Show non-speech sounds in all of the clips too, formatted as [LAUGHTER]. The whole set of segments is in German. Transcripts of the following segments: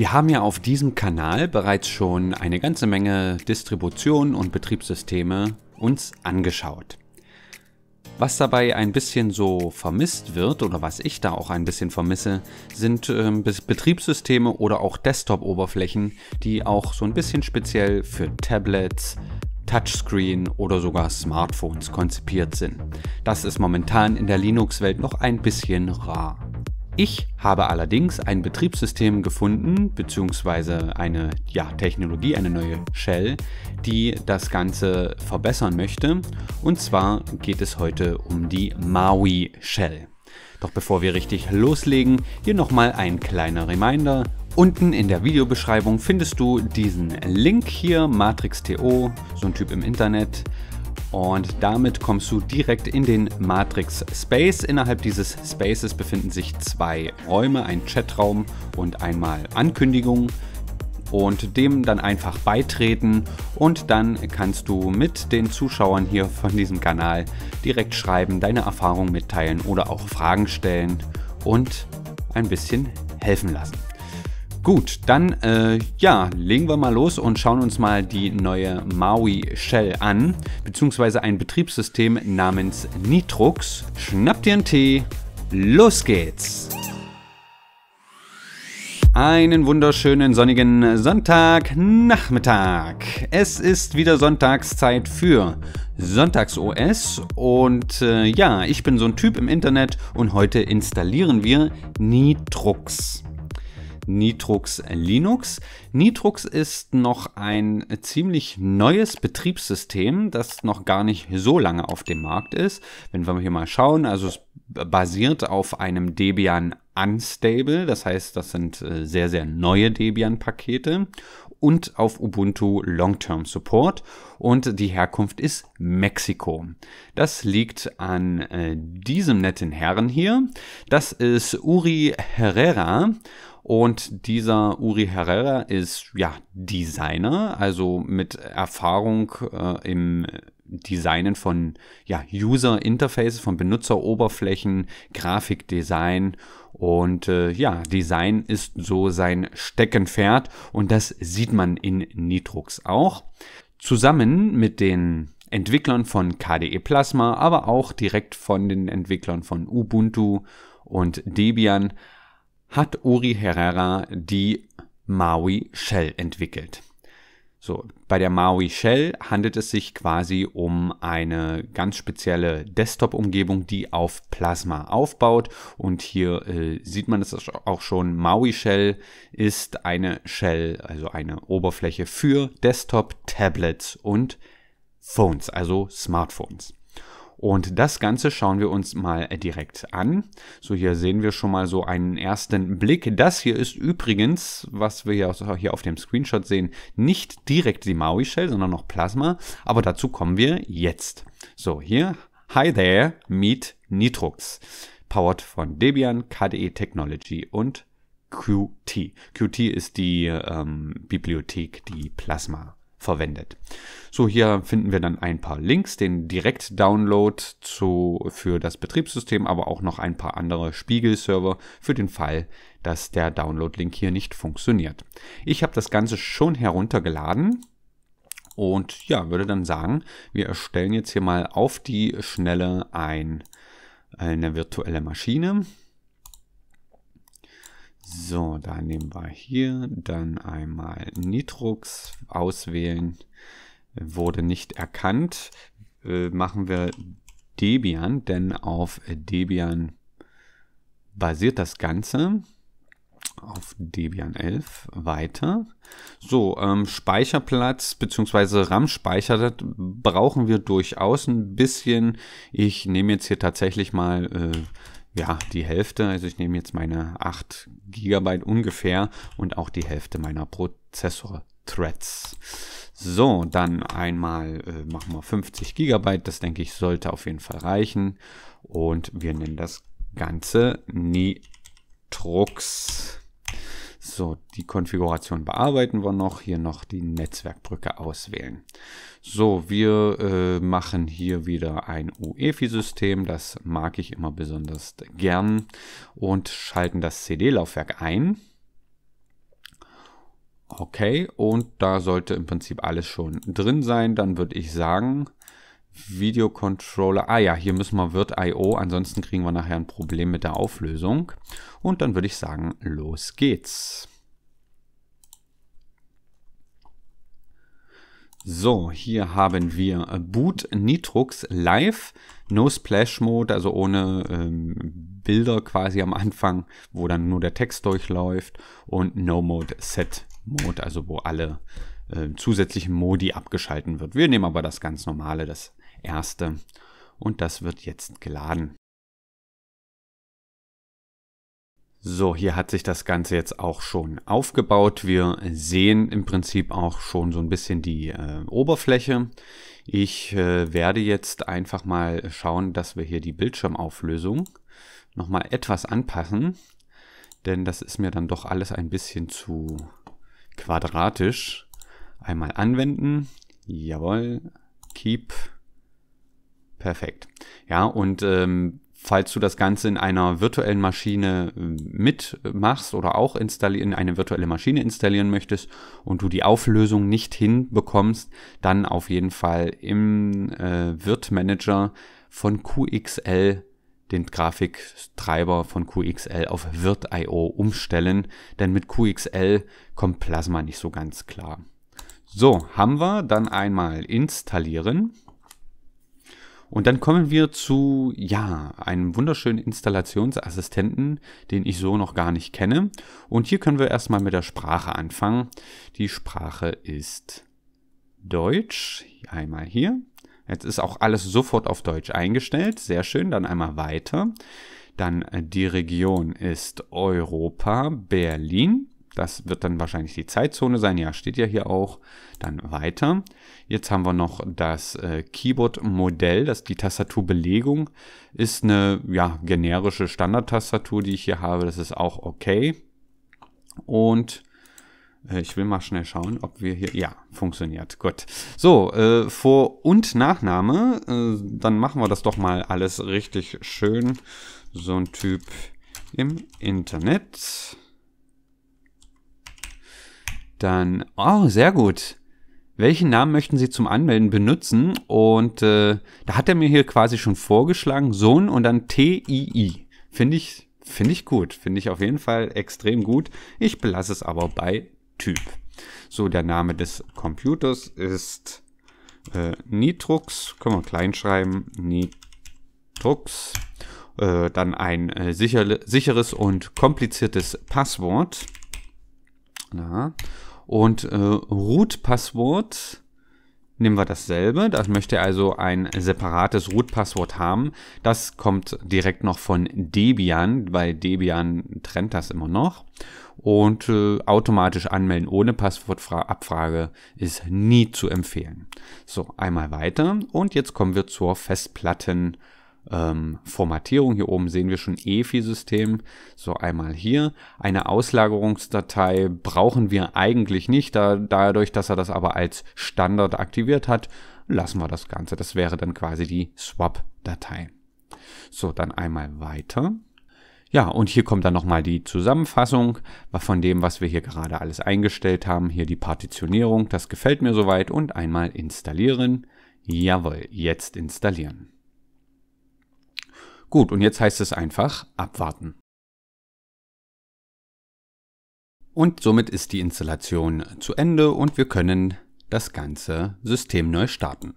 Wir haben ja auf diesem Kanal bereits schon eine ganze Menge Distributionen und Betriebssysteme uns angeschaut. Was dabei ein bisschen so vermisst wird oder was ich da auch ein bisschen vermisse, sind ähm, Betriebssysteme oder auch Desktop-Oberflächen, die auch so ein bisschen speziell für Tablets, Touchscreen oder sogar Smartphones konzipiert sind. Das ist momentan in der Linux-Welt noch ein bisschen rar. Ich habe allerdings ein Betriebssystem gefunden, beziehungsweise eine ja, Technologie, eine neue Shell, die das Ganze verbessern möchte. Und zwar geht es heute um die Maui Shell. Doch bevor wir richtig loslegen, hier nochmal ein kleiner Reminder. Unten in der Videobeschreibung findest du diesen Link hier, Matrix.to, so ein Typ im Internet. Und damit kommst du direkt in den Matrix Space. Innerhalb dieses Spaces befinden sich zwei Räume, ein Chatraum und einmal Ankündigungen und dem dann einfach beitreten und dann kannst du mit den Zuschauern hier von diesem Kanal direkt schreiben, deine Erfahrungen mitteilen oder auch Fragen stellen und ein bisschen helfen lassen. Gut, dann äh, ja, legen wir mal los und schauen uns mal die neue Maui Shell an, beziehungsweise ein Betriebssystem namens Nitrux. Schnappt dir einen Tee, los geht's! Einen wunderschönen sonnigen Sonntagnachmittag. Es ist wieder Sonntagszeit für Sonntags-OS und äh, ja, ich bin so ein Typ im Internet und heute installieren wir Nitrux. Nitrux Linux. Nitrux ist noch ein ziemlich neues Betriebssystem, das noch gar nicht so lange auf dem Markt ist. Wenn wir hier mal schauen, also es basiert auf einem Debian Unstable, das heißt, das sind äh, sehr, sehr neue Debian-Pakete und auf Ubuntu Long-Term Support und die Herkunft ist Mexiko. Das liegt an äh, diesem netten Herrn hier. Das ist Uri Herrera und dieser Uri Herrera ist ja Designer, also mit Erfahrung äh, im Designen von ja, User Interfaces, von Benutzeroberflächen, Grafikdesign und äh, ja, Design ist so sein Steckenpferd und das sieht man in Nitrux auch. Zusammen mit den Entwicklern von KDE Plasma, aber auch direkt von den Entwicklern von Ubuntu und Debian hat Uri Herrera die Maui Shell entwickelt. So, bei der Maui Shell handelt es sich quasi um eine ganz spezielle Desktop-Umgebung, die auf Plasma aufbaut. Und hier äh, sieht man es auch schon. Maui Shell ist eine Shell, also eine Oberfläche für Desktop, Tablets und Phones, also Smartphones. Und das Ganze schauen wir uns mal direkt an. So, hier sehen wir schon mal so einen ersten Blick. Das hier ist übrigens, was wir hier auf dem Screenshot sehen, nicht direkt die Maui Shell, sondern noch Plasma. Aber dazu kommen wir jetzt. So, hier, hi there, meet Nitrox. Powered von Debian, KDE Technology und Qt. Qt ist die ähm, Bibliothek, die Plasma verwendet. So, hier finden wir dann ein paar Links, den Direkt-Download zu, für das Betriebssystem, aber auch noch ein paar andere Spiegel-Server für den Fall, dass der Download-Link hier nicht funktioniert. Ich habe das Ganze schon heruntergeladen. Und ja, würde dann sagen, wir erstellen jetzt hier mal auf die Schnelle ein, eine virtuelle Maschine. So, da nehmen wir hier dann einmal Nitrox auswählen. Wurde nicht erkannt. Äh, machen wir Debian, denn auf Debian basiert das Ganze auf Debian 11 weiter. So, ähm, Speicherplatz bzw. RAM-Speicher brauchen wir durchaus ein bisschen. Ich nehme jetzt hier tatsächlich mal äh, ja, die Hälfte, also ich nehme jetzt meine 8 GB ungefähr und auch die Hälfte meiner Prozessor-Threads. So, dann einmal äh, machen wir 50 GB, das denke ich sollte auf jeden Fall reichen und wir nennen das Ganze Nitrux. So, die Konfiguration bearbeiten wir noch. Hier noch die Netzwerkbrücke auswählen. So, wir äh, machen hier wieder ein UEFI-System. Das mag ich immer besonders gern. Und schalten das CD-Laufwerk ein. Okay, und da sollte im Prinzip alles schon drin sein. Dann würde ich sagen, Videocontroller. Ah ja, hier müssen wir Wirt.io, ansonsten kriegen wir nachher ein Problem mit der Auflösung. Und dann würde ich sagen, los geht's. So, hier haben wir äh, Boot Nitrux Live, No Splash Mode, also ohne ähm, Bilder quasi am Anfang, wo dann nur der Text durchläuft und No Mode Set Mode, also wo alle äh, zusätzlichen Modi abgeschalten wird. Wir nehmen aber das ganz normale, das erste. Und das wird jetzt geladen. So, hier hat sich das Ganze jetzt auch schon aufgebaut. Wir sehen im Prinzip auch schon so ein bisschen die äh, Oberfläche. Ich äh, werde jetzt einfach mal schauen, dass wir hier die Bildschirmauflösung nochmal etwas anpassen. Denn das ist mir dann doch alles ein bisschen zu quadratisch. Einmal anwenden. Jawohl. Keep. Perfekt. Ja, und ähm, falls du das Ganze in einer virtuellen Maschine ähm, mitmachst oder auch installieren, eine virtuelle Maschine installieren möchtest und du die Auflösung nicht hinbekommst, dann auf jeden Fall im äh, Virt Manager von QXL den Grafiktreiber von QXL auf Virt.io umstellen, denn mit QXL kommt Plasma nicht so ganz klar. So, haben wir dann einmal installieren und dann kommen wir zu, ja, einem wunderschönen Installationsassistenten, den ich so noch gar nicht kenne. Und hier können wir erstmal mit der Sprache anfangen. Die Sprache ist Deutsch. Einmal hier. Jetzt ist auch alles sofort auf Deutsch eingestellt. Sehr schön. Dann einmal weiter. Dann äh, die Region ist Europa, Berlin. Das wird dann wahrscheinlich die Zeitzone sein. Ja, steht ja hier auch. Dann weiter. Jetzt haben wir noch das äh, Keyboard-Modell, das die Tastaturbelegung ist eine ja, generische Standard-Tastatur, die ich hier habe. Das ist auch okay. Und äh, ich will mal schnell schauen, ob wir hier... Ja, funktioniert. Gut. So, äh, Vor- und Nachname. Äh, dann machen wir das doch mal alles richtig schön. So ein Typ im Internet. Dann... Oh, sehr gut welchen Namen möchten Sie zum Anmelden benutzen? Und äh, da hat er mir hier quasi schon vorgeschlagen, Sohn und dann TII. Finde ich, finde ich gut. Finde ich auf jeden Fall extrem gut. Ich belasse es aber bei Typ. So, der Name des Computers ist äh, Nitrux. Können wir klein schreiben. Nitrux. Äh, dann ein äh, sicher, sicheres und kompliziertes Passwort. Ja. Und äh, Root-Passwort nehmen wir dasselbe. Das möchte also ein separates Root-Passwort haben. Das kommt direkt noch von Debian, weil Debian trennt das immer noch. Und äh, automatisch anmelden ohne Passwortabfrage ist nie zu empfehlen. So, einmal weiter. Und jetzt kommen wir zur Festplatten ähm, Formatierung. Hier oben sehen wir schon EFI-System. So einmal hier. Eine Auslagerungsdatei brauchen wir eigentlich nicht. Da, dadurch, dass er das aber als Standard aktiviert hat, lassen wir das Ganze. Das wäre dann quasi die Swap-Datei. So, dann einmal weiter. Ja, und hier kommt dann nochmal die Zusammenfassung von dem, was wir hier gerade alles eingestellt haben. Hier die Partitionierung, das gefällt mir soweit und einmal installieren. Jawohl, jetzt installieren. Gut, und jetzt heißt es einfach abwarten. Und somit ist die Installation zu Ende und wir können das ganze System neu starten.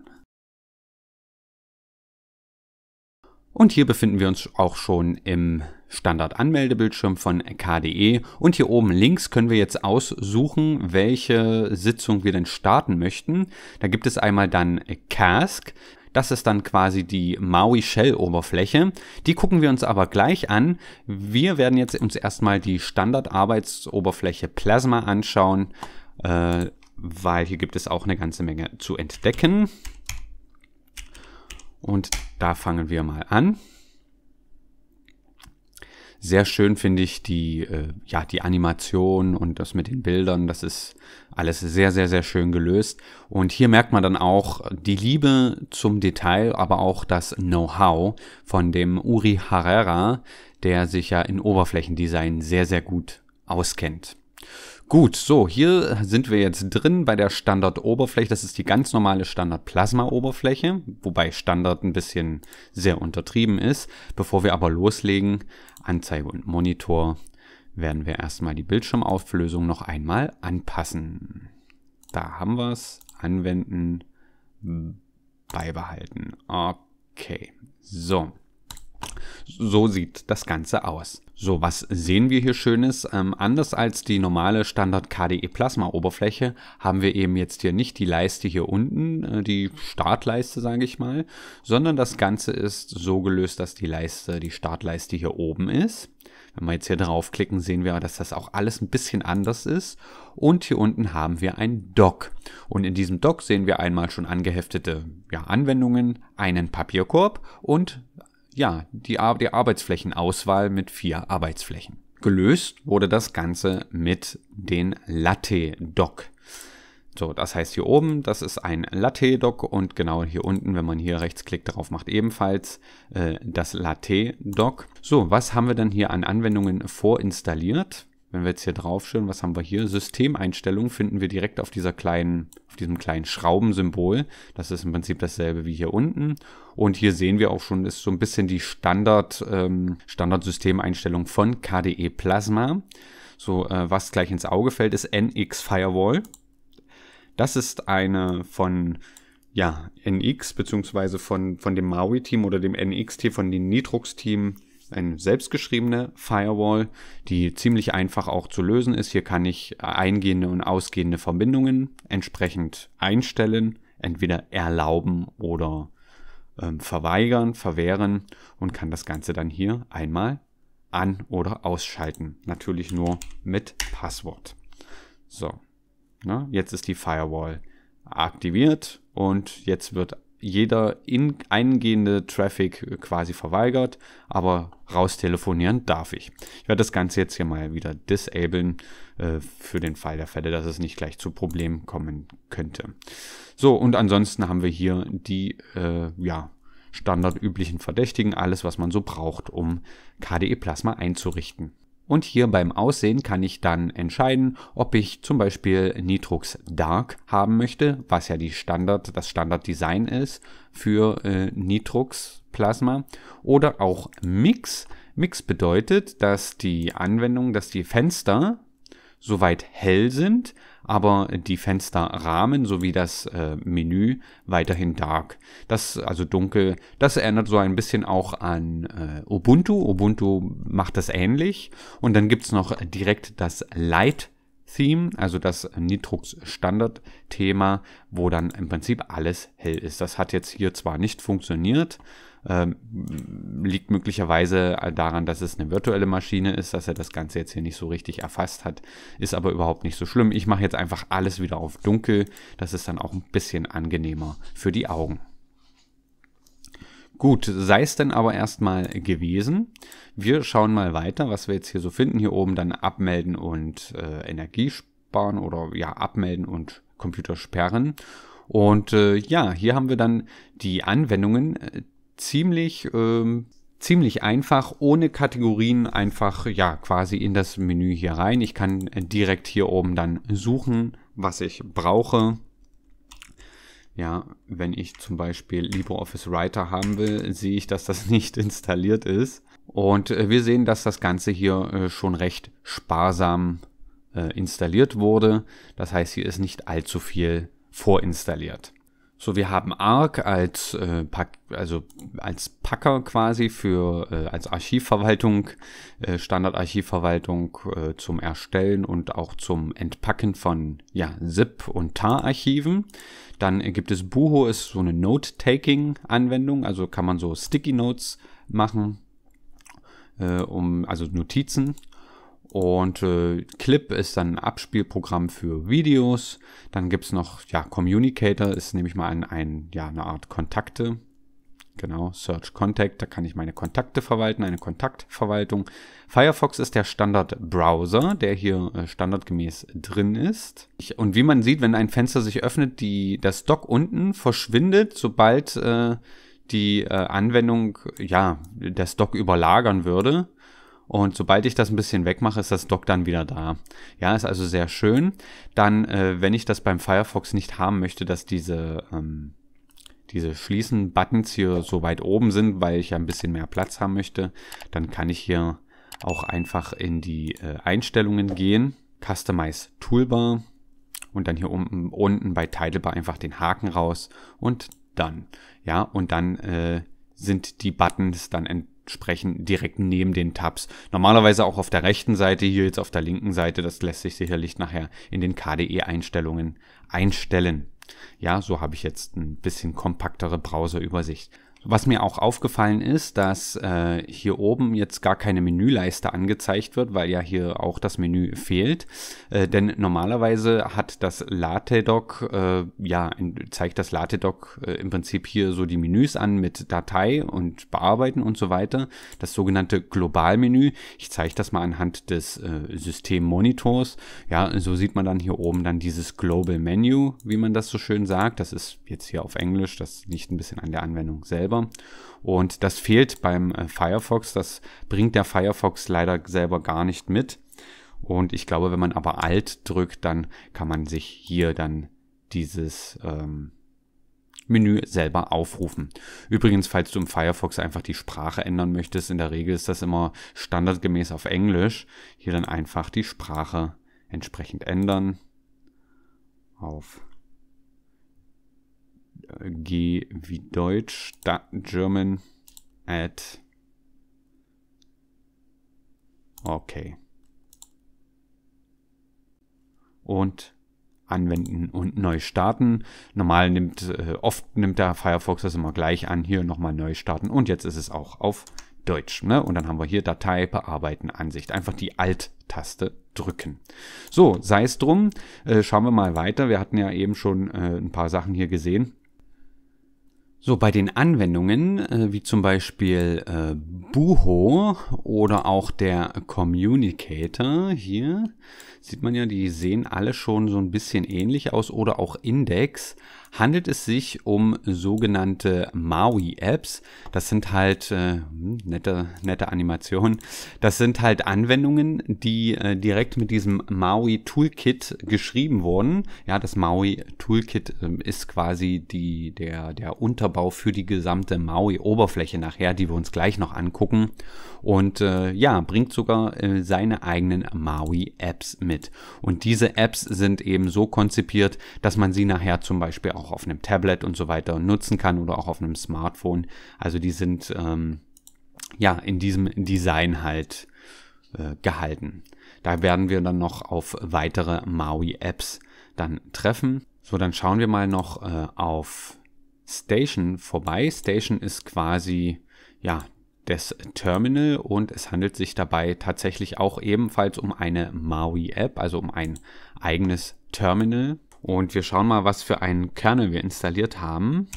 Und hier befinden wir uns auch schon im Standard-Anmeldebildschirm von KDE. Und hier oben links können wir jetzt aussuchen, welche Sitzung wir denn starten möchten. Da gibt es einmal dann Cask. Das ist dann quasi die Maui Shell Oberfläche. Die gucken wir uns aber gleich an. Wir werden jetzt uns erstmal die Standardarbeitsoberfläche Plasma anschauen, äh, weil hier gibt es auch eine ganze Menge zu entdecken. Und da fangen wir mal an sehr schön finde ich die, äh, ja, die Animation und das mit den Bildern. Das ist alles sehr, sehr, sehr schön gelöst. Und hier merkt man dann auch die Liebe zum Detail, aber auch das Know-how von dem Uri Herrera, der sich ja in Oberflächendesign sehr, sehr gut auskennt. Gut, so, hier sind wir jetzt drin bei der Standardoberfläche. Das ist die ganz normale Standard-Plasma-Oberfläche, wobei Standard ein bisschen sehr untertrieben ist. Bevor wir aber loslegen, Anzeige und Monitor, werden wir erstmal die Bildschirmauflösung noch einmal anpassen. Da haben wir es. Anwenden, beibehalten. Okay, so. So sieht das Ganze aus. So, was sehen wir hier Schönes? Ähm, anders als die normale Standard KDE Plasma Oberfläche haben wir eben jetzt hier nicht die Leiste hier unten, äh, die Startleiste sage ich mal, sondern das Ganze ist so gelöst, dass die Leiste, die Startleiste hier oben ist. Wenn wir jetzt hier draufklicken, sehen wir, dass das auch alles ein bisschen anders ist. Und hier unten haben wir ein Dock. Und in diesem Dock sehen wir einmal schon angeheftete ja, Anwendungen, einen Papierkorb und ja, die, Ar die Arbeitsflächenauswahl mit vier Arbeitsflächen. Gelöst wurde das Ganze mit den latte doc So, das heißt hier oben, das ist ein latte doc und genau hier unten, wenn man hier rechtsklickt, darauf macht ebenfalls äh, das latte doc So, was haben wir dann hier an Anwendungen vorinstalliert? Wenn wir jetzt hier draufschauen, was haben wir hier? Systemeinstellungen finden wir direkt auf dieser kleinen, auf diesem kleinen Schraubensymbol. Das ist im Prinzip dasselbe wie hier unten. Und hier sehen wir auch schon, ist so ein bisschen die Standard, ähm, Standard Systemeinstellung von KDE Plasma. So, äh, was gleich ins Auge fällt, ist NX Firewall. Das ist eine von ja, NX, beziehungsweise von, von dem Maui-Team oder dem NX-Team, von dem Nitrox-Team eine selbstgeschriebene Firewall, die ziemlich einfach auch zu lösen ist. Hier kann ich eingehende und ausgehende Verbindungen entsprechend einstellen, entweder erlauben oder ähm, verweigern, verwehren und kann das Ganze dann hier einmal an- oder ausschalten. Natürlich nur mit Passwort. So, na, ne? jetzt ist die Firewall aktiviert und jetzt wird jeder in, eingehende Traffic äh, quasi verweigert, aber raus telefonieren darf ich. Ich werde das Ganze jetzt hier mal wieder disablen äh, für den Fall der Fälle, dass es nicht gleich zu Problemen kommen könnte. So, und ansonsten haben wir hier die äh, ja, standardüblichen Verdächtigen, alles was man so braucht, um KDE Plasma einzurichten. Und hier beim Aussehen kann ich dann entscheiden, ob ich zum Beispiel Nitrox Dark haben möchte, was ja die Standard, das Standarddesign ist für äh, Nitrox Plasma oder auch Mix. Mix bedeutet, dass die Anwendung, dass die Fenster soweit hell sind, aber die Fensterrahmen sowie das äh, Menü weiterhin dark. Das also dunkel. Das erinnert so ein bisschen auch an äh, Ubuntu. Ubuntu macht das ähnlich. Und dann gibt's noch direkt das Light Theme, also das Nitrux Standard Thema, wo dann im Prinzip alles hell ist. Das hat jetzt hier zwar nicht funktioniert, ähm, liegt möglicherweise daran, dass es eine virtuelle Maschine ist, dass er das Ganze jetzt hier nicht so richtig erfasst hat. Ist aber überhaupt nicht so schlimm. Ich mache jetzt einfach alles wieder auf dunkel. Das ist dann auch ein bisschen angenehmer für die Augen. Gut, sei es denn aber erstmal gewesen. Wir schauen mal weiter, was wir jetzt hier so finden. Hier oben dann abmelden und äh, Energie sparen oder ja, abmelden und Computer sperren. Und äh, ja, hier haben wir dann die Anwendungen, äh, ziemlich, ähm, ziemlich einfach, ohne Kategorien einfach, ja, quasi in das Menü hier rein. Ich kann äh, direkt hier oben dann suchen, was ich brauche. Ja, wenn ich zum Beispiel LibreOffice Writer haben will, sehe ich, dass das [LAUGHS] nicht installiert ist. Und äh, wir sehen, dass das Ganze hier äh, schon recht sparsam installiert wurde. Das heißt, hier ist nicht allzu viel vorinstalliert. So, wir haben ARC als, äh, Pack, also als Packer quasi für äh, als Archivverwaltung, äh, Standardarchivverwaltung äh, zum Erstellen und auch zum Entpacken von ja, ZIP- und TAR-Archiven. Dann gibt es Buho, ist so eine Note-Taking-Anwendung, also kann man so Sticky Notes machen, äh, um, also Notizen und äh, Clip ist dann ein Abspielprogramm für Videos. Dann gibt es noch, ja, Communicator ist nämlich mal ein, ein, ja, eine Art Kontakte. Genau, Search Contact, da kann ich meine Kontakte verwalten, eine Kontaktverwaltung. Firefox ist der Standard-Browser, der hier äh, standardgemäß drin ist. Ich, und wie man sieht, wenn ein Fenster sich öffnet, die, das Dock unten verschwindet, sobald äh, die äh, Anwendung ja, das Dock überlagern würde. Und sobald ich das ein bisschen wegmache, ist das Dock dann wieder da. Ja, ist also sehr schön. Dann, äh, wenn ich das beim Firefox nicht haben möchte, dass diese, ähm, diese Schließen-Buttons hier so weit oben sind, weil ich ja ein bisschen mehr Platz haben möchte, dann kann ich hier auch einfach in die äh, Einstellungen gehen, Customize Toolbar und dann hier unten, unten bei Titlebar einfach den Haken raus und dann. Ja, und dann äh, sind die Buttons dann entdeckt sprechen, direkt neben den Tabs. Normalerweise auch auf der rechten Seite, hier jetzt auf der linken Seite. Das lässt sich sicherlich nachher in den KDE-Einstellungen einstellen. Ja, so habe ich jetzt ein bisschen kompaktere Browserübersicht. Was mir auch aufgefallen ist, dass äh, hier oben jetzt gar keine Menüleiste angezeigt wird, weil ja hier auch das Menü fehlt. Äh, denn normalerweise hat das LaTeDoc, äh, ja, zeigt das LaTeDoc äh, im Prinzip hier so die Menüs an mit Datei und Bearbeiten und so weiter. Das sogenannte Globalmenü. Ich zeige das mal anhand des äh, Systemmonitors. Ja, so sieht man dann hier oben dann dieses Global Menu, wie man das so schön sagt. Das ist jetzt hier auf Englisch, das liegt ein bisschen an der Anwendung selber selber. Und das fehlt beim äh, Firefox. Das bringt der Firefox leider selber gar nicht mit. Und ich glaube, wenn man aber Alt drückt, dann kann man sich hier dann dieses ähm, Menü selber aufrufen. Übrigens, falls du im Firefox einfach die Sprache ändern möchtest, in der Regel ist das immer standardgemäß auf Englisch. Hier dann einfach die Sprache entsprechend ändern auf G wie Deutsch, da, German at. Okay. Und anwenden und neu starten. Normal nimmt, äh, oft nimmt der Firefox das immer gleich an. Hier nochmal neu starten und jetzt ist es auch auf Deutsch. Ne? Und dann haben wir hier Datei, Bearbeiten, Ansicht. Einfach die Alt-Taste drücken. So, sei es drum. Äh, schauen wir mal weiter. Wir hatten ja eben schon äh, ein paar Sachen hier gesehen. So, bei den Anwendungen, äh, wie zum Beispiel äh, Buho oder auch der Communicator hier, sieht man ja, die sehen alle schon so ein bisschen ähnlich aus oder auch Index handelt es sich um sogenannte Maui-Apps. Das sind halt äh, hm, nette, nette Animationen. Das sind halt Anwendungen, die äh, direkt mit diesem Maui-Toolkit geschrieben wurden. Ja, das Maui-Toolkit äh, ist quasi die, der, der Unterbau für die gesamte Maui-Oberfläche nachher, die wir uns gleich noch angucken. Und äh, ja, bringt sogar äh, seine eigenen Maui-Apps mit. Und diese Apps sind eben so konzipiert, dass man sie nachher zum Beispiel auch auch auf einem Tablet und so weiter nutzen kann oder auch auf einem Smartphone. Also die sind ähm, ja in diesem Design halt äh, gehalten. Da werden wir dann noch auf weitere Maui-Apps dann treffen. So, dann schauen wir mal noch äh, auf Station vorbei. Station ist quasi ja das Terminal und es handelt sich dabei tatsächlich auch ebenfalls um eine Maui-App, also um ein eigenes Terminal. Und wir schauen mal, was für einen Kernel wir installiert haben.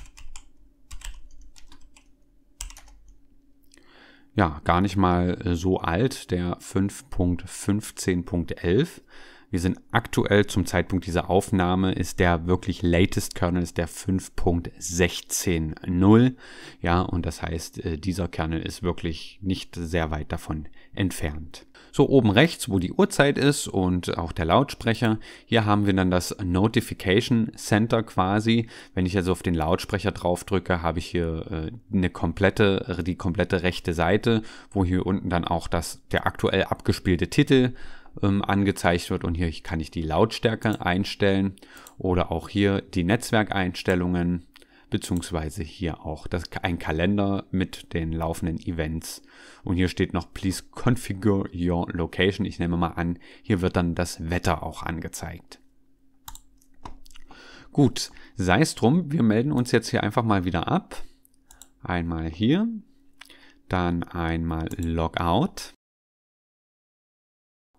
Ja, gar nicht mal äh, so alt, der 5.15.11. Wir sind aktuell zum Zeitpunkt dieser Aufnahme ist der wirklich latest Kernel ist der 5.16.0. Ja, und das heißt, äh, dieser Kernel ist wirklich nicht sehr weit davon entfernt. So oben rechts, wo die Uhrzeit ist und auch der Lautsprecher. Hier haben wir dann das Notification Center quasi. Wenn ich also auf den Lautsprecher drauf drücke, habe ich hier äh, eine komplette, die komplette rechte Seite, wo hier unten dann auch das, der aktuell abgespielte Titel ähm, angezeigt wird und hier kann ich die Lautstärke einstellen oder auch hier die Netzwerkeinstellungen beziehungsweise hier auch das, ein Kalender mit den laufenden Events. Und hier steht noch, please configure your location. Ich nehme mal an, hier wird dann das Wetter auch angezeigt. Gut, sei es drum, wir melden uns jetzt hier einfach mal wieder ab. Einmal hier, dann einmal Logout.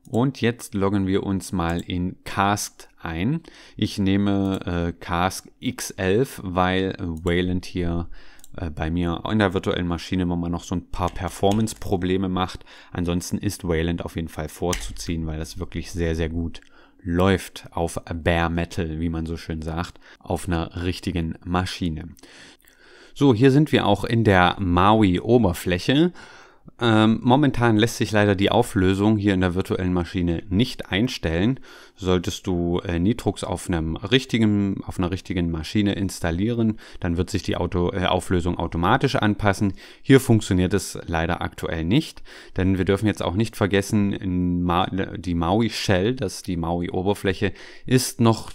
Und jetzt loggen wir uns mal in Cast ein. Ich nehme äh, Cask X11, weil äh, Wayland hier äh, bei mir in der virtuellen Maschine immer noch so ein paar Performance-Probleme macht. Ansonsten ist Wayland auf jeden Fall vorzuziehen, weil das wirklich sehr, sehr gut läuft auf Bare Metal, wie man so schön sagt, auf einer richtigen Maschine. So, hier sind wir auch in der MAUI-Oberfläche ähm, momentan lässt sich leider die Auflösung hier in der virtuellen Maschine nicht einstellen. Solltest du äh, Nitrux auf, einem richtigen, auf einer richtigen Maschine installieren, dann wird sich die Auto, äh, Auflösung automatisch anpassen. Hier funktioniert es leider aktuell nicht, denn wir dürfen jetzt auch nicht vergessen, Ma die MAUI Shell, das die MAUI Oberfläche, ist noch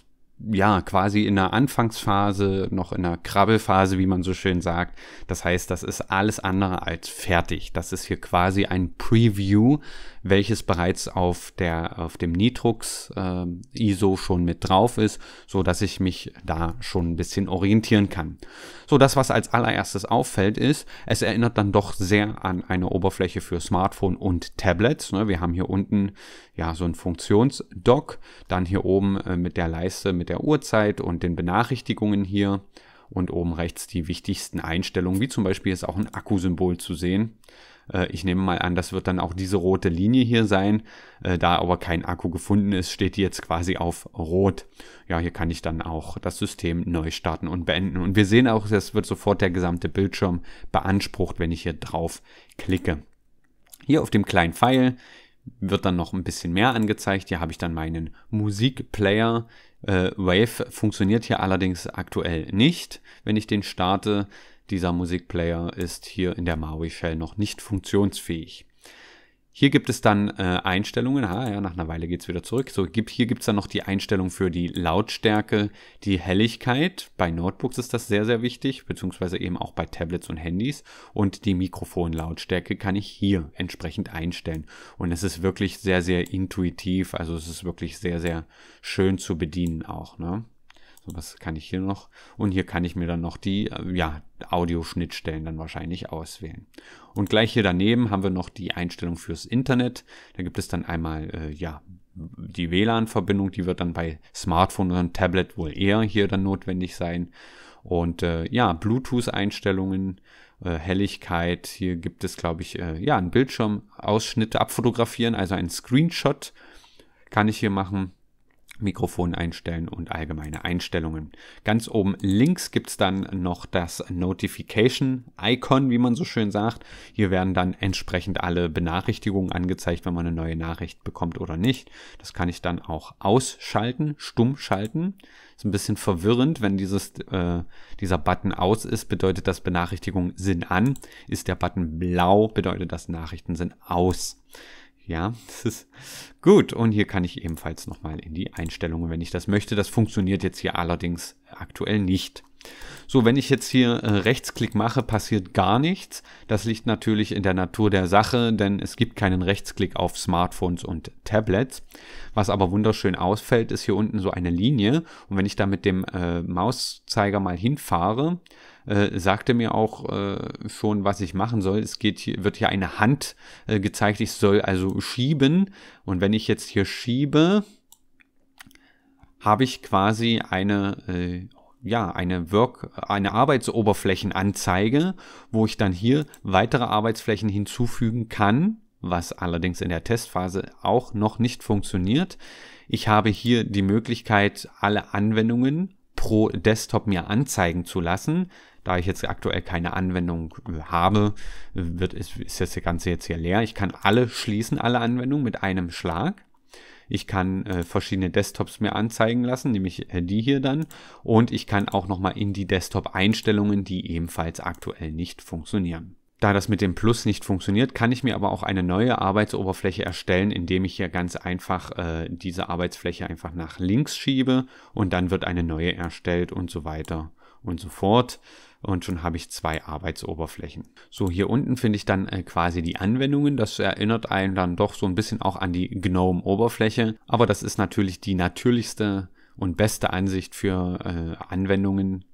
ja, quasi in der Anfangsphase, noch in der Krabbelphase, wie man so schön sagt. Das heißt, das ist alles andere als fertig. Das ist hier quasi ein Preview, welches bereits auf, der, auf dem Nitrux äh, ISO schon mit drauf ist, so dass ich mich da schon ein bisschen orientieren kann. So, das, was als allererstes auffällt, ist, es erinnert dann doch sehr an eine Oberfläche für Smartphone und Tablets. Ne? Wir haben hier unten ja so ein Funktionsdock, dann hier oben äh, mit der Leiste mit der Uhrzeit und den Benachrichtigungen hier und oben rechts die wichtigsten Einstellungen, wie zum Beispiel ist auch ein Akkusymbol zu sehen. Äh, ich nehme mal an, das wird dann auch diese rote Linie hier sein. Äh, da aber kein Akku gefunden ist, steht die jetzt quasi auf rot. Ja, hier kann ich dann auch das System neu starten und beenden. Und wir sehen auch, es wird sofort der gesamte Bildschirm beansprucht, wenn ich hier drauf klicke. Hier auf dem kleinen Pfeil wird dann noch ein bisschen mehr angezeigt. Hier habe ich dann meinen Musikplayer. Äh, Wave funktioniert hier allerdings aktuell nicht, wenn ich den starte. Dieser Musikplayer ist hier in der MAUI Shell noch nicht funktionsfähig. Hier gibt es dann äh, Einstellungen. Ah, ja, nach einer Weile geht es wieder zurück. So, gibt, hier gibt es dann noch die Einstellung für die Lautstärke, die Helligkeit. Bei Notebooks ist das sehr, sehr wichtig, beziehungsweise eben auch bei Tablets und Handys. Und die Mikrofonlautstärke kann ich hier entsprechend einstellen. Und es ist wirklich sehr, sehr intuitiv. Also es ist wirklich sehr, sehr schön zu bedienen auch. Ne? So, das kann ich hier noch. Und hier kann ich mir dann noch die äh, ja, Audioschnittstellen dann wahrscheinlich auswählen. Und gleich hier daneben haben wir noch die Einstellung fürs Internet. Da gibt es dann einmal äh, ja, die WLAN-Verbindung, die wird dann bei Smartphone oder Tablet wohl eher hier dann notwendig sein. Und äh, ja, Bluetooth-Einstellungen, äh, Helligkeit. Hier gibt es, glaube ich, äh, ja, einen Bildschirmausschnitt abfotografieren, also einen Screenshot kann ich hier machen Mikrofon einstellen und allgemeine Einstellungen. Ganz oben links gibt es dann noch das Notification-Icon, wie man so schön sagt. Hier werden dann entsprechend alle Benachrichtigungen angezeigt, wenn man eine neue Nachricht bekommt oder nicht. Das kann ich dann auch ausschalten, stumm schalten. Ist ein bisschen verwirrend, wenn dieses, äh, dieser Button aus ist, bedeutet das Benachrichtigungen sind an. Ist der Button blau, bedeutet das Nachrichten sind aus. Ja, das ist gut. Und hier kann ich ebenfalls nochmal in die Einstellungen, wenn ich das möchte. Das funktioniert jetzt hier allerdings aktuell nicht. So, wenn ich jetzt hier äh, Rechtsklick mache, passiert gar nichts. Das liegt natürlich in der Natur der Sache, denn es gibt keinen Rechtsklick auf Smartphones und Tablets. Was aber wunderschön ausfällt, ist hier unten so eine Linie. Und wenn ich da mit dem äh, Mauszeiger mal hinfahre, äh, sagte mir auch äh, schon, was ich machen soll. Es geht hier, wird hier eine Hand äh, gezeigt. Ich soll also schieben. Und wenn ich jetzt hier schiebe, habe ich quasi eine äh, ja, eine, Work, eine Arbeitsoberflächenanzeige, wo ich dann hier weitere Arbeitsflächen hinzufügen kann, was allerdings in der Testphase auch noch nicht funktioniert. Ich habe hier die Möglichkeit, alle Anwendungen pro Desktop mir anzeigen zu lassen. Da ich jetzt aktuell keine Anwendung äh, habe, wird, ist, ist das Ganze jetzt hier leer. Ich kann alle schließen, alle Anwendungen mit einem Schlag. Ich kann äh, verschiedene Desktops mir anzeigen lassen, nämlich äh, die hier dann. Und ich kann auch nochmal in die Desktop-Einstellungen, die ebenfalls aktuell nicht funktionieren. Da das mit dem Plus nicht funktioniert, kann ich mir aber auch eine neue Arbeitsoberfläche erstellen, indem ich hier ganz einfach äh, diese Arbeitsfläche einfach nach links schiebe und dann wird eine neue erstellt und so weiter und so fort und schon habe ich zwei Arbeitsoberflächen. So, hier unten finde ich dann äh, quasi die Anwendungen. Das erinnert einen dann doch so ein bisschen auch an die GNOME-Oberfläche, aber das ist natürlich die natürlichste und beste Ansicht für äh, Anwendungen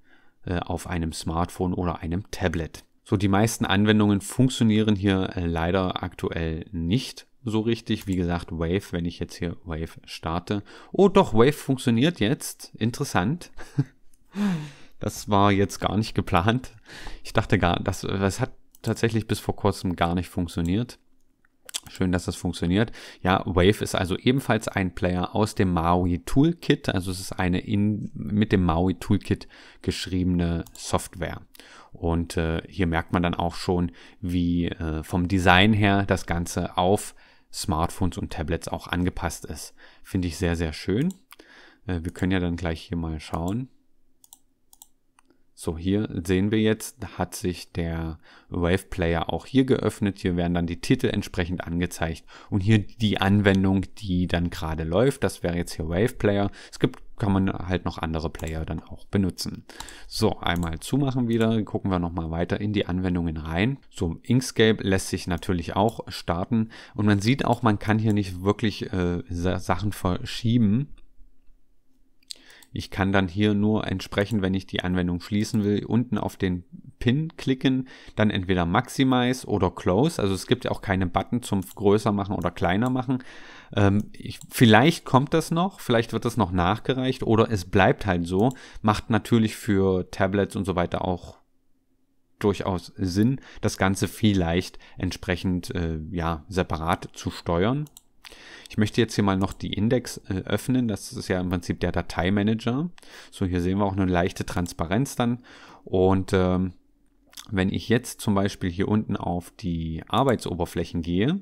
äh, auf einem Smartphone oder einem Tablet. So, die meisten Anwendungen funktionieren hier äh, leider aktuell nicht so richtig. Wie gesagt, Wave, wenn ich jetzt hier Wave starte. Oh doch, Wave funktioniert jetzt. Interessant. [LAUGHS] Das war jetzt gar nicht geplant. Ich dachte gar, das, das hat tatsächlich bis vor kurzem gar nicht funktioniert. Schön, dass das funktioniert. Ja, Wave ist also ebenfalls ein Player aus dem Maui Toolkit. Also es ist eine in, mit dem Maui Toolkit geschriebene Software. Und äh, hier merkt man dann auch schon, wie äh, vom Design her das Ganze auf Smartphones und Tablets auch angepasst ist. Finde ich sehr, sehr schön. Äh, wir können ja dann gleich hier mal schauen. So, hier sehen wir jetzt, hat sich der Wave Player auch hier geöffnet. Hier werden dann die Titel entsprechend angezeigt und hier die Anwendung, die dann gerade läuft. Das wäre jetzt hier Wave Player. Es gibt, kann man halt noch andere Player dann auch benutzen. So, einmal zumachen wieder, gucken wir nochmal weiter in die Anwendungen rein. So, Inkscape lässt sich natürlich auch starten und man sieht auch, man kann hier nicht wirklich äh, Sachen verschieben. Ich kann dann hier nur entsprechend, wenn ich die Anwendung schließen will, unten auf den Pin klicken, dann entweder Maximize oder Close. Also es gibt ja auch keine Button zum größer machen oder kleiner machen. Ähm, ich, vielleicht kommt das noch, vielleicht wird das noch nachgereicht oder es bleibt halt so. Macht natürlich für Tablets und so weiter auch durchaus Sinn, das Ganze vielleicht entsprechend äh, ja, separat zu steuern. Ich möchte jetzt hier mal noch die Index äh, öffnen. Das ist ja im Prinzip der Dateimanager. So, hier sehen wir auch eine leichte Transparenz dann. Und ähm, wenn ich jetzt zum Beispiel hier unten auf die Arbeitsoberflächen gehe,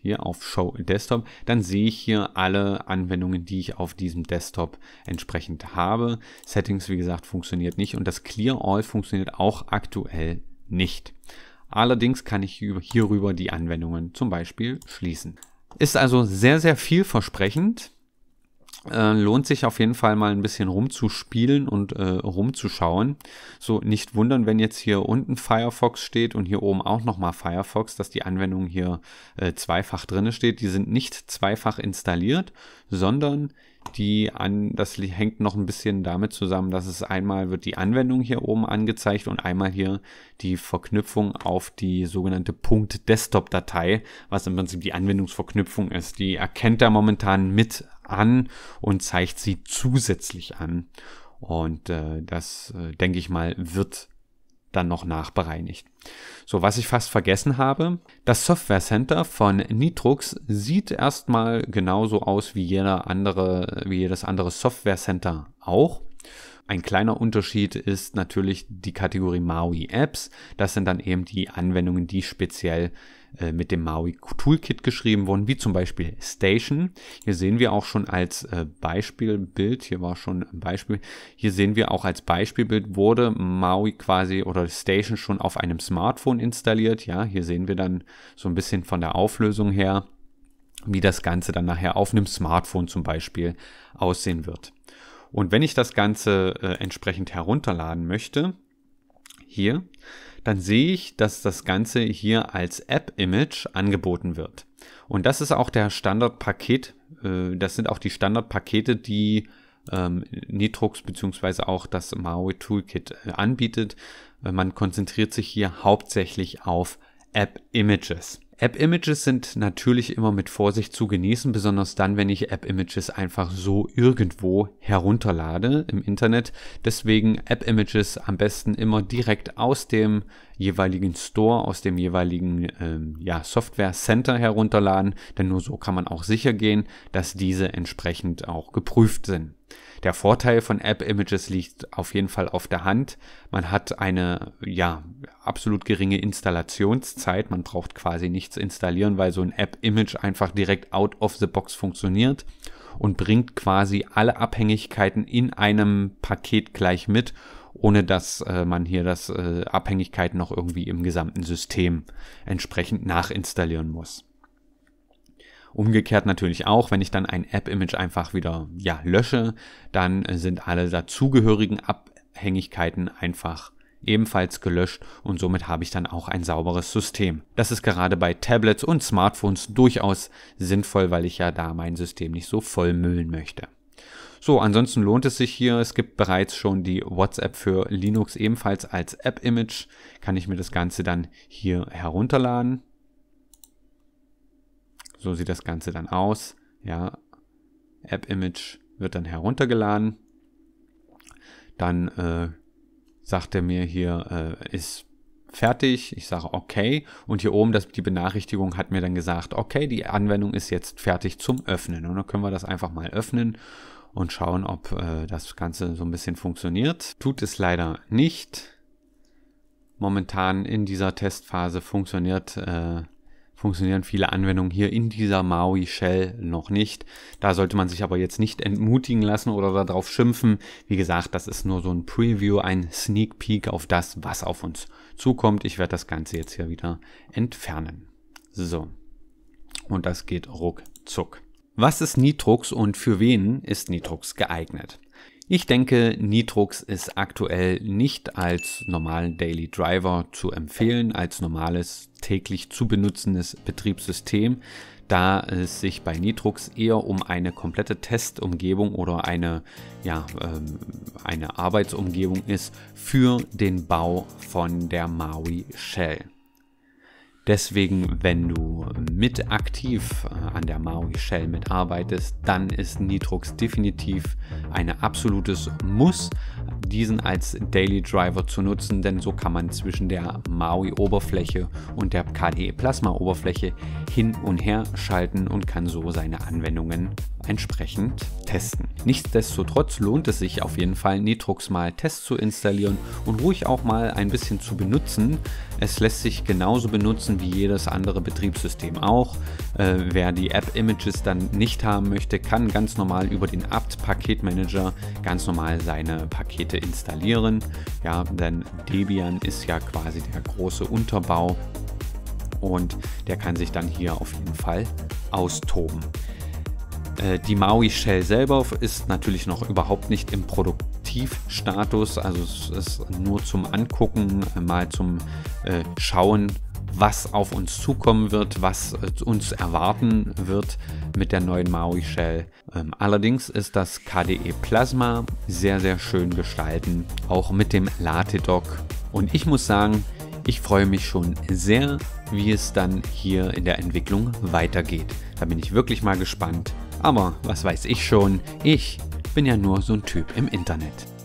hier auf Show Desktop, dann sehe ich hier alle Anwendungen, die ich auf diesem Desktop entsprechend habe. Settings, wie gesagt, funktioniert nicht und das Clear All funktioniert auch aktuell nicht. Allerdings kann ich hierüber die Anwendungen zum Beispiel schließen. Ist also sehr, sehr vielversprechend. Äh, lohnt sich auf jeden Fall mal ein bisschen rumzuspielen und äh, rumzuschauen. So nicht wundern, wenn jetzt hier unten Firefox steht und hier oben auch nochmal Firefox, dass die Anwendung hier äh, zweifach drinne steht. Die sind nicht zweifach installiert, sondern die an, das hängt noch ein bisschen damit zusammen, dass es einmal wird die Anwendung hier oben angezeigt und einmal hier die Verknüpfung auf die sogenannte .desktop-Datei, was im Prinzip die Anwendungsverknüpfung ist. Die erkennt er momentan mit an und zeigt sie zusätzlich an. Und äh, das, äh, denke ich mal, wird dann noch nachbereinigt. So, was ich fast vergessen habe, das Software Center von Nitrux sieht erstmal genauso aus wie jeder andere, wie jedes andere Software Center auch. Ein kleiner Unterschied ist natürlich die Kategorie MAUI Apps. Das sind dann eben die Anwendungen, die speziell äh, mit dem MAUI Toolkit geschrieben worden, wie zum Beispiel Station. Hier sehen wir auch schon als äh, Beispielbild, hier war schon ein Beispiel, hier sehen wir auch als Beispielbild wurde MAUI quasi oder Station schon auf einem Smartphone installiert. Ja, hier sehen wir dann so ein bisschen von der Auflösung her, wie das Ganze dann nachher auf einem Smartphone zum Beispiel aussehen wird. Und wenn ich das Ganze äh, entsprechend herunterladen möchte, hier dann sehe ich, dass das Ganze hier als App-Image angeboten wird. Und das ist auch der Standardpaket, äh, das sind auch die Standardpakete, die Nitrox Nitrux bzw. auch das Maui Toolkit äh, anbietet. Äh, man konzentriert sich hier hauptsächlich auf App-Images. App-Images sind natürlich immer mit Vorsicht zu genießen, besonders dann, wenn ich App-Images einfach so irgendwo herunterlade im Internet. Deswegen App-Images am besten immer direkt aus dem jeweiligen Store, aus dem jeweiligen ähm, ja, Software Center herunterladen, denn nur so kann man auch sicher gehen, dass diese entsprechend auch geprüft sind. Der Vorteil von App Images liegt auf jeden Fall auf der Hand. Man hat eine, ja, absolut geringe Installationszeit. Man braucht quasi nichts installieren, weil so ein App Image einfach direkt out of the box funktioniert und bringt quasi alle Abhängigkeiten in einem Paket gleich mit, ohne dass äh, man hier das äh, Abhängigkeiten noch irgendwie im gesamten System entsprechend nachinstallieren muss. Umgekehrt natürlich auch, wenn ich dann ein App-Image einfach wieder ja, lösche, dann sind alle dazugehörigen Abhängigkeiten einfach ebenfalls gelöscht und somit habe ich dann auch ein sauberes System. Das ist gerade bei Tablets und Smartphones durchaus sinnvoll, weil ich ja da mein System nicht so vollmüllen möchte. So, ansonsten lohnt es sich hier. Es gibt bereits schon die WhatsApp für Linux ebenfalls als App-Image. Kann ich mir das Ganze dann hier herunterladen. So sieht das Ganze dann aus. Ja, App-Image wird dann heruntergeladen. Dann äh, sagt er mir hier, äh, ist fertig. Ich sage okay. Und hier oben, das, die Benachrichtigung hat mir dann gesagt, okay, die Anwendung ist jetzt fertig zum Öffnen. Und dann können wir das einfach mal öffnen und schauen, ob äh, das Ganze so ein bisschen funktioniert. Tut es leider nicht. Momentan in dieser Testphase funktioniert äh, funktionieren viele Anwendungen hier in dieser Maui Shell noch nicht. Da sollte man sich aber jetzt nicht entmutigen lassen oder darauf schimpfen. Wie gesagt, das ist nur so ein Preview, ein Sneak Peek auf das, was auf uns zukommt. Ich werde das Ganze jetzt hier wieder entfernen. So. Und das geht ruckzuck. Was ist Nitrux und für wen ist Nitrux geeignet? Ich denke, Nitrox ist aktuell nicht als normalen Daily Driver zu empfehlen, als normales täglich zu benutzendes Betriebssystem, da es sich bei Nitrox eher um eine komplette Testumgebung oder eine, ja, ähm, eine Arbeitsumgebung ist für den Bau von der Maui Shell. Deswegen, wenn du mit aktiv äh, an der Maui Shell mitarbeitest, dann ist Nitrox definitiv ein absolutes Muss, diesen als Daily Driver zu nutzen, denn so kann man zwischen der MAUI-Oberfläche und der KDE Plasma-Oberfläche hin und her schalten und kann so seine Anwendungen entsprechend testen. Nichtsdestotrotz lohnt es sich auf jeden Fall, Nitrux mal Test zu installieren und ruhig auch mal ein bisschen zu benutzen. Es lässt sich genauso benutzen wie jedes andere Betriebssystem auch. Äh, wer die App-Images dann nicht haben möchte, kann ganz normal über den apt-Paketmanager ganz normal seine Pakete Pakete installieren. Ja, denn Debian ist ja quasi der große Unterbau und der kann sich dann hier auf jeden Fall austoben. Äh, die Maui Shell selber ist natürlich noch überhaupt nicht im Produktivstatus, also es ist nur zum Angucken, mal zum äh, Schauen, was auf uns zukommen wird, was äh, uns erwarten wird mit der neuen Maui Shell. Ähm, allerdings ist das KDE Plasma sehr, sehr schön gestalten, auch mit dem Latte Dock. Und ich muss sagen, ich freue mich schon sehr, wie es dann hier in der Entwicklung weitergeht. Da bin ich wirklich mal gespannt. Aber was weiß ich schon, ich bin ja nur so ein Typ im Internet.